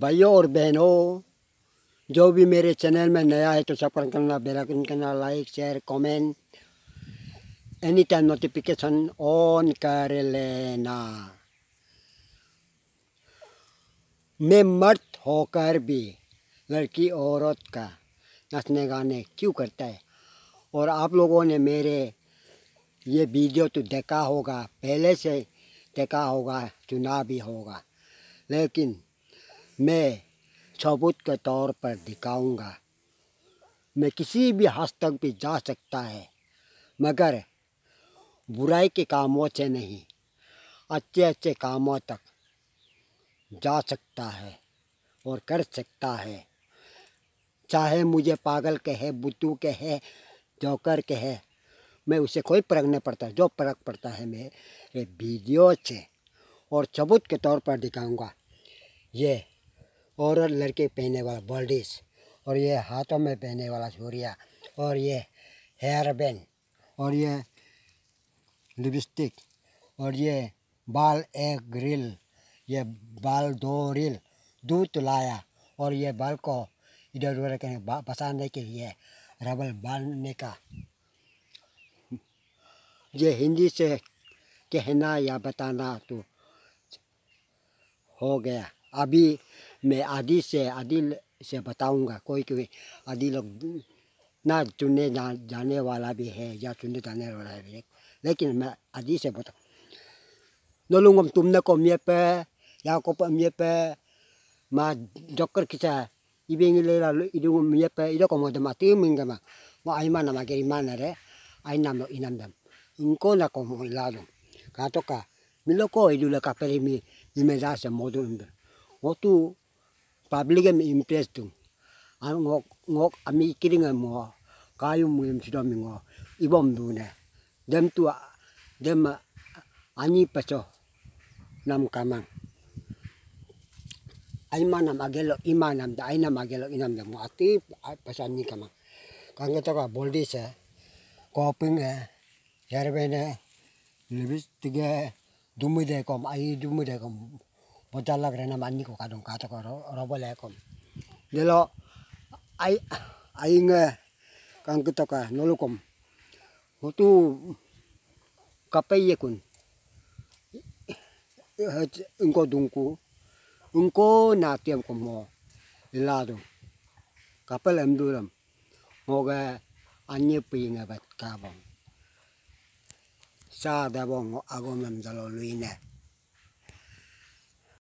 भाइयों और बहनों जो भी मेरे चैनल में नया है तो सपोर्ट करना बेलाकिन करना like share comment any time notification on कर लेना मैं मर्द होकर भी लड़की औरत का नचने गाने क्यों करता है और आप लोगों ने मेरे ये वीडियो तो देखा होगा पहले से देखा होगा चुना भी होगा लेकिन मैं सबूत के तौर पर दिखाऊंगा मैं किसी भी हद तक भी जा सकता है मगर बुराई के कामों से नहीं अच्छे अच्छे कामों तक जा सकता है और कर सकता है चाहे मुझे पागल कहे बुद्धू कहे जौकर कहे मैं उसे कोई फर्क नहीं पड़ता जो फर्क पड़ता है मेरे वीडियो से और सबूत के तौर पर दिखाऊंगा ये और लड़के पहनने वाला बॉल्डिस और ये हाथों में पहनने वाला चूड़िया और ये हेयर बैंड और ये लिपस्टिक और ये बाल एक रिल ये बाल दो रिल दूध लाया और ये बाल को इधर उधर कहीं बसाने के लिए रबल बांधने का ये हिंदी से कहना या बताना तो हो गया abi me adi se adil se bataunga koi ki adil na tune na jane wala bhi hai ya tune jane wala bhi hai lekin me adi se bata no lungam tumne ko mie pe ya ko pa mie pe ma jokkar kicha ibeng le la idu mie pe ido ko mode mati minga ma ma aima na ma ke imana re aina no inam dam inko na ko mo ilado ka to ka milo ko idu la ka pe mi mi me da se mode Waktu kan tu public am impressed tu am ngok ngok ami kiring am ngok kayu mulim sudah mi ngok ibom tu ne dem tu dem ah, ani paso nam kamang ay manam agelo imanam da ay nam agelo inam da mo ati pasan ni kamang kang kita ka boldi sa koping eh yarbe ne lebih tiga dumide kom ay dumide kom bocah lah kerana mani ko kadung kata ko robo lah kom delo ai ai nge kang kita ka nolu kom hutu kapai ye kun ingko dungku ingko na tiam kom mo lado kapal em dulam mo ga anye pi nge bat ka bong sa da bong agom em dalo luine